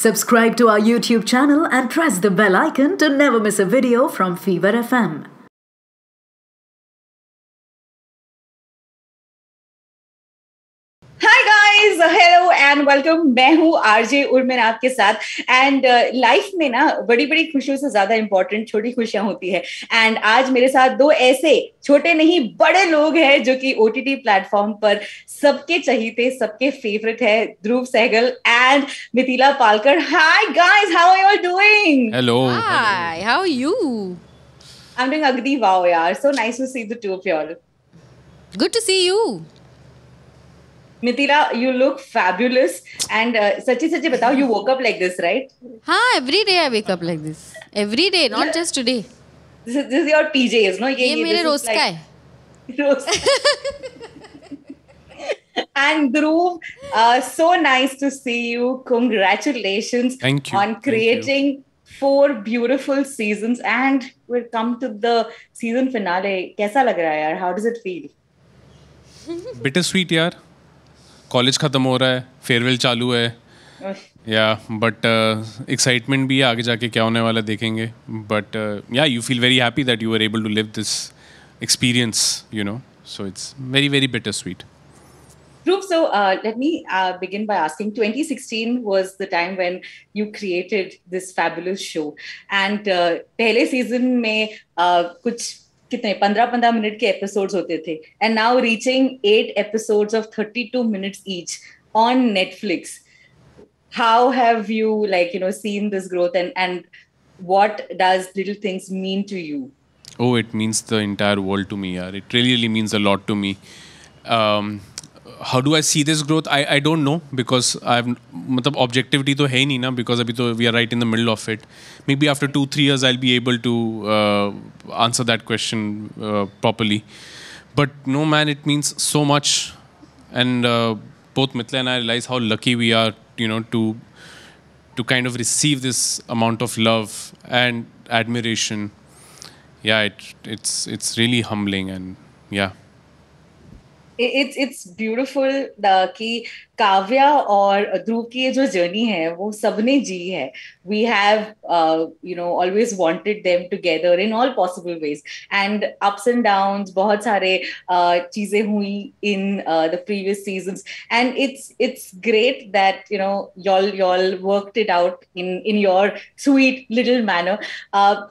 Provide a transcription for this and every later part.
Subscribe to our YouTube channel and press the bell icon to never miss a video from Fever FM. Welcome मैं हूँ RJ उर्मिन आपके साथ and life uh, में ना बड़ी बड़ी खुशियों से ज्यादा इंपॉर्टेंट छोटी खुशियां होती है एंड आज मेरे साथ दो ऐसे छोटे नहीं बड़े लोग हैं जो कि ओ टी प्लेटफॉर्म पर सबके चहीते सबके फेवरेट है ध्रुव Sehgal and Mithila Palkar hi guys how are you doing hello hi how you I am doing अगदी वाओ यार so nice to see the two of you all good to see you Mithila, you look fabulous. And uh, Sachi Sachi, batao, you woke up like this, right? हाँ every day I wake up like this. Every day, not yeah. just today. This is, this is your PJs, no? ये, ये मेरे रोज का है. Roz. and Dhruv, uh, so nice to see you. Congratulations Thank you. on creating you. four beautiful seasons, and we've come to the season finale. कैसा लग रहा है यार? How does it feel? Bittersweet, यार. कॉलेज ख़त्म हो रहा है फेयरवेल चालू है या बट एक्साइटमेंट uh, भी है आगे जाके क्या होने वाला देखेंगे but yeah you feel very happy that you are able to live this experience you know so it's very very bitter sweet Dhruv, so uh, let me uh, begin by asking 2016 was the time when you created this fabulous show. And uh, पहले season में uh, kuch कितने पंद्रह पंद्रह minute के episodes होते थे and now reaching eight episodes of thirty two minutes each on Netflix how have you like you know seen this growth and and what does little things mean to you oh it means the entire world to me yaar. it really really means a lot to me um, how do I see this growth I I don't know because I मतलब objectivity तो है ही नहीं ना because अभी तो we are right in the middle of it may be after two three years I be able to answer that question properly but no man it means so much and both Mitla and I realize how lucky we are, you know, to to kind of receive this amount of love and admiration. Yeah, it's it's really humbling and yeah it's it's beautiful the key Kavya और ध्रुव की जो journey है वो सबने जी है we have you know always wanted them together in all possible ways and ups and down बहुत सारे uh, चीजें हुई in the previous season and it's it's great that you know y'all y'all worked it out in in your sweet little manner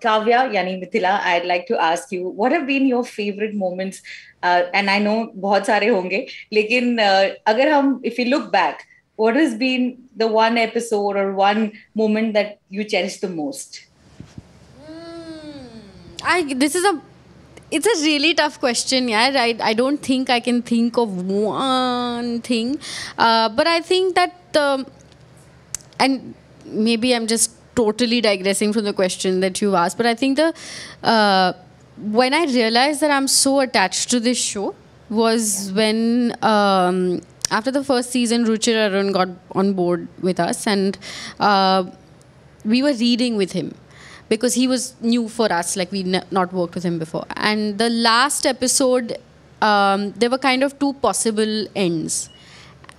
Kavya यानी Mithila I like to ask you what have been your favourite moments and I know बहुत सारे होंगे लेकिन uh, अगर हम if you look back, what has been the one episode or one moment that you cherish the most? Mm, I this is a it's a really tough question yeah I, I don't think i can think of one thing uh, but i think that um, and maybe i'm just totally digressing from the question that you asked but i think the uh, when i realized that i'm so attached to this show was yeah. when um, after the first season, Ruchir Arun got on board with us, and uh, we were reading with him because he was new for us. Like we not worked with him before. And the last episode, um, there were kind of two possible ends.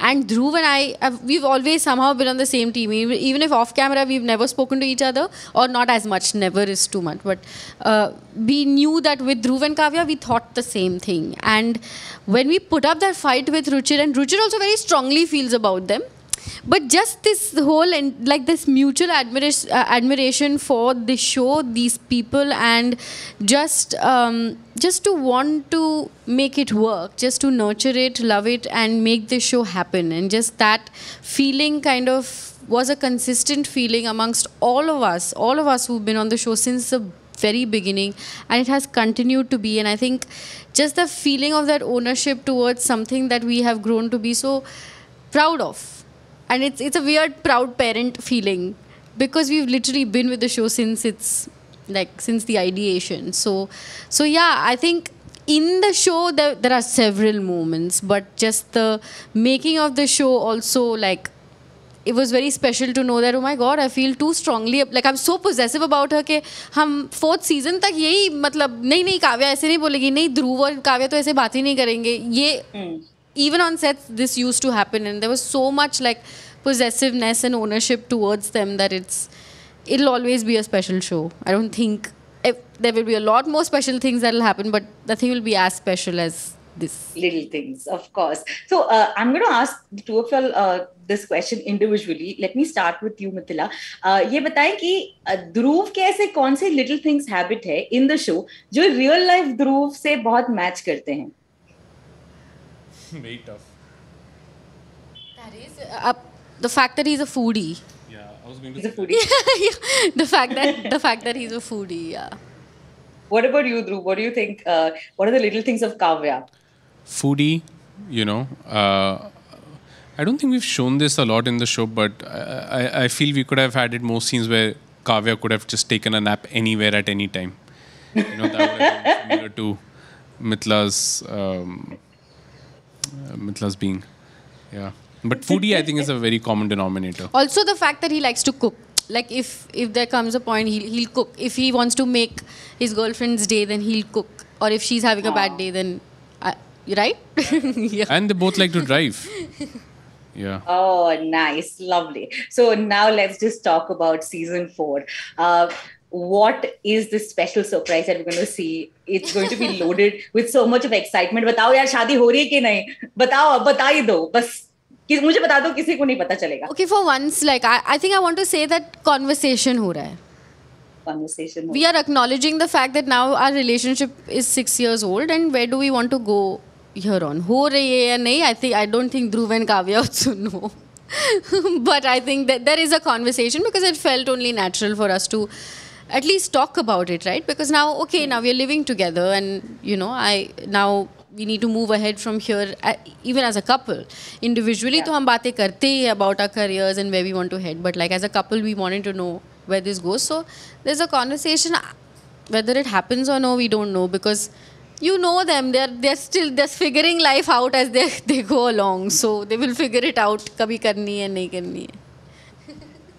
And Dhruv and I, have, we've always somehow been on the same team. Even if off camera, we've never spoken to each other, or not as much. Never is too much. But uh, we knew that with Dhruv and Kavya, we thought the same thing. And when we put up that fight with Ruchir, and Ruchir also very strongly feels about them but just this whole and like this mutual admiration uh, admiration for the show these people and just um, just to want to make it work just to nurture it love it and make the show happen and just that feeling kind of was a consistent feeling amongst all of us all of us who've been on the show since the very beginning and it has continued to be and i think just the feeling of that ownership towards something that we have grown to be so proud of and it's it's a weird proud parent feeling because we've literally been with the show since it's like since the ideation so so yeah i think in the show there, there are several moments but just the making of the show also like it was very special to know that oh my god I feel too strongly like I'm so possessive about her कि हम fourth season तक यही मतलब नहीं नहीं काव्या ऐसे नहीं बोलेगी नहीं ध्रुव और काव्या तो ऐसे बात नहीं करेंगे ये hmm even on sets this used to happen and there was so much like possessiveness and ownership towards them that it's it'll always be a special show i don't think if, there will be a lot more special things that will happen but nothing will be as special as this little things of course so uh, i'm going to ask the two of you uh, this question individually let me start with you mithila uh, ye bataye ki uh, dhruv ke aise kaun se little things habit hai in the show jo real life dhruv se bahut match karte hain very tough. That is uh, the fact that he's a foodie. Yeah, I was going to. He's a foodie. the fact that the fact that he's a foodie. Yeah. What about you, Dhruv? What do you think? Uh, what are the little things of Kavya? Foodie, you know. Uh, I don't think we've shown this a lot in the show, but I, I feel we could have added more scenes where Kavya could have just taken a nap anywhere at any time. You know, that would have been similar to Mitla's um, Mithla's being. Yeah. But foodie, I think, is a very common denominator. Also, the fact that he likes to cook. Like, if if there comes a point, he'll, he'll cook. If he wants to make his girlfriend's day, then he'll cook. Or if she's having a bad day, then. I, right? yeah. And they both like to drive. Yeah. Oh, nice. Lovely. So now let's just talk about season four. Uh, what is this special surprise that we're going to see? It's going to be loaded with so much of excitement. बताओ यार शादी हो ki nahi. Batao, नहीं? do. Bas, ही दो बस मुझे बता दो किसी को नहीं पता चलेगा okay for once I I think I want to say that conversation conversation we are acknowledging the fact that now our relationship is 6 years old and where do we want to go here on ho rahi hai ya nahi i think i don't think dhruv and kavya also know but i think that there is a conversation because it felt only natural for us to at least talk about it, right? Because now, okay, now we're living together, and you know, I now we need to move ahead from here, uh, even as a couple. Individually, तो हम बातें करते about our careers and where we want to head, but like as a couple, we wanted to know where this goes. So there's a conversation, uh, whether it happens or no, we don't know because you know them they're they're still they're figuring life out as they they go along so they will figure it out kabhi karni hai nahi karni hai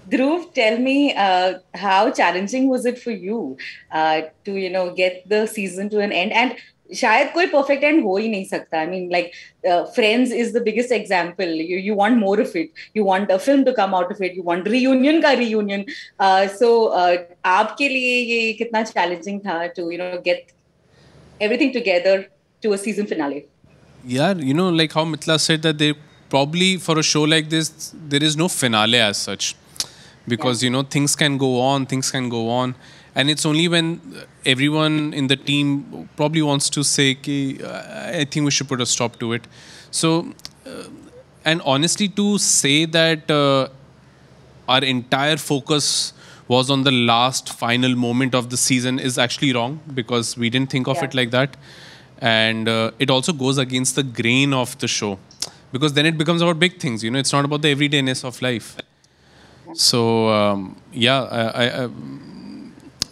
Dhruv, tell me uh, how challenging was it for you uh, to, you know, get the season to an end? And shayad koi perfect end ho hi nahi sakta. I mean, like, uh, Friends is the biggest example. You, you want more of it. You want a film to come out of it. You want reunion ka reunion. so, uh, aapke liye ye kitna challenging tha to, you know, get everything together to a season finale? Yeah, you know, like how Mitla said that they probably, for a show like this, there is no finale as such because yeah. you know things can go on things can go on and it's only when everyone in the team probably wants to say i think we should put a stop to it so uh, and honestly to say that uh, our entire focus was on the last final moment of the season is actually wrong because we didn't think of yeah. it like that and uh, it also goes against the grain of the show because then it becomes about big things you know it's not about the everydayness of life so um, yeah, I, I, I,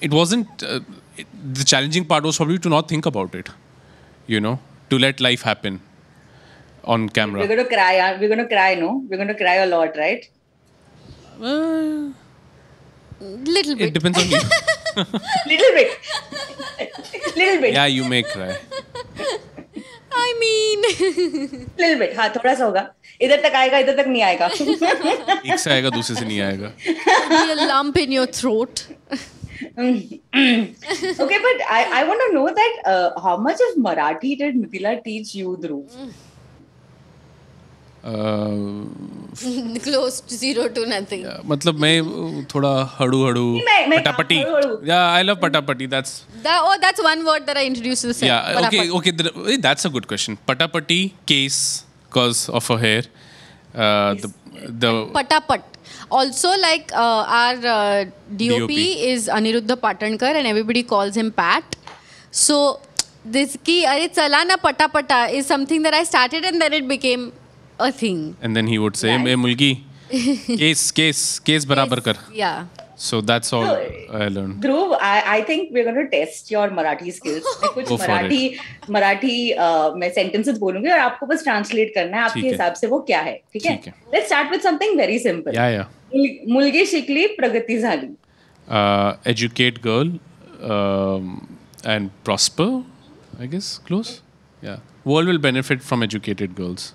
it wasn't uh, the challenging part was probably to not think about it, you know, to let life happen on camera. We're gonna cry. are uh, we gonna cry. No, we're gonna cry a lot, right? Uh, little bit. It depends on you. little bit. little bit. Yeah, you may cry. I mean. little bit. Ha, थोड़ा सा होगा. इधर तक आएगा इधर तक नहीं आएगा एक से आएगा दूसरे से नहीं आएगा lump in your throat okay but I I want to know that how much of Marathi did Mithila teach you through dhruv close zero to nothing मतलब मैं uh, थोड़ा हड़ू हड़ू पटापटी या आई लव पटापटी that's oh that's one word that I introduce to yeah okay okay that's a good question पटापटी case because of her hair. Uh, yes. the, the Patapat. Also, like uh, our uh, DOP, DOP, is Aniruddha Patankar, and everybody calls him Pat. So, this ki are chalana pata pata uh, is something that I started, and then it became a thing. And then he would say, right. "Hey, mulgi, case, case, case, barabar kar." Yeah. So that's all so, I learned. Dhruv, I, I think we're going to test your Marathi skills. कुछ Marathi Marathi uh, मैं sentences बोलूंगी और आपको बस translate करना है आपके हिसाब से वो क्या है ठीक है Let's start with something very simple. Yeah, yeah. मुलगी शिकली प्रगती झाली. Uh, educate girl um, and prosper, I guess. Close. Yeah. World will benefit from educated girls.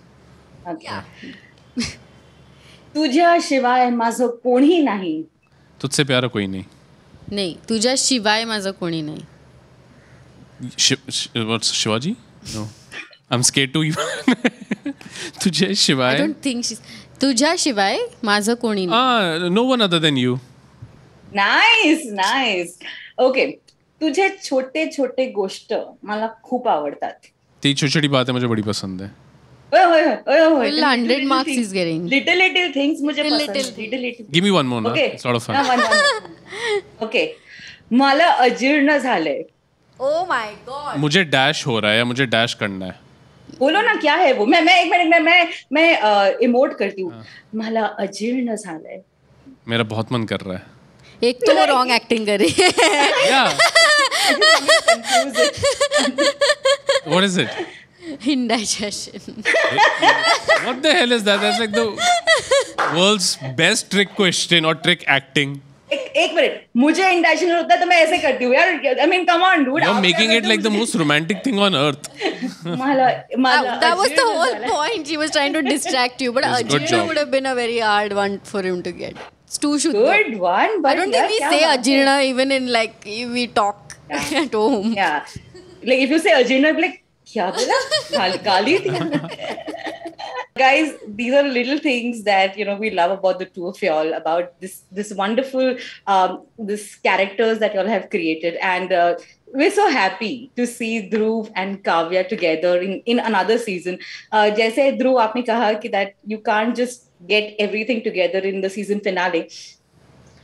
Okay. Yeah. तुझ्या शिवाय माझं कोणी नाही तुझसे प्यार कोई नहीं नाही शिवाय माझं कोणी नाही शिवाजी no I am skate to you तुझे शिवाय शिवाय डोंट थिंक तुझ्याशिवाय माझं कोणी नाही no one other than you nice nice okay तुझे छोटे छोटे गोष्ट मला खूप आवडतात ती छोटी छोटी बात है मुझे बड़ी पसंद आहे hundred marks is getting little little things मुझे little little give me one more okay sort of okay मला अजीर्ण ओ माय गॉड मुझे डैश हो रहा है मुझे डैश करना है बोलो ना क्या है वो मैं मैं एक मिनट मैं मैं मैं इमोट करती हूँ हाँ। मला अजीर्ण झालंय मेरा बहुत मन कर रहा है एक तो वो रॉन्ग एक्टिंग कर रही है what is it Indigestion. what the hell is that? That's like the world's best trick question or trick acting. एक मिनट मुझे इंडाइजेशन होता है तो मैं ऐसे करती हूँ यार I mean come on dude you are making it like the most romantic thing on earth माला माला that was the whole point he was trying to distract It's too Good one, I don't think we say ajirna even in like we talk at home. Yeah, like if you say ajirna, like क्या बोला गाली guys these are little things that you know we love about the two of y'all about this this wonderful um this characters that y'all have created and uh, we're so happy to see Dhruv and Kavya together in, in another season. Uh, जैसे Dhruv आपने कहा कि that you can't just get everything together in the season finale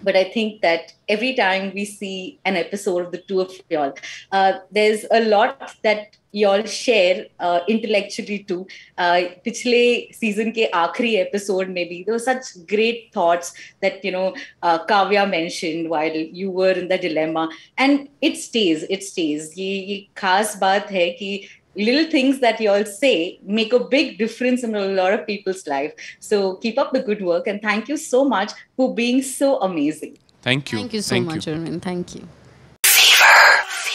but I think that every time we see an episode of the two of y'all, uh, there's a lot that y'all share uh, intellectually too. Uh, पिछले season ke akhri episode maybe भी there were such great thoughts that you know uh, Kavya mentioned while you were in the dilemma, and it stays, it stays. ये ये खास बात है कि little things that you all say make a big difference in a lot of people's life. So keep up the good work and thank you so much for being so amazing. Thank you. Thank you so thank much, you. Armin. Thank you.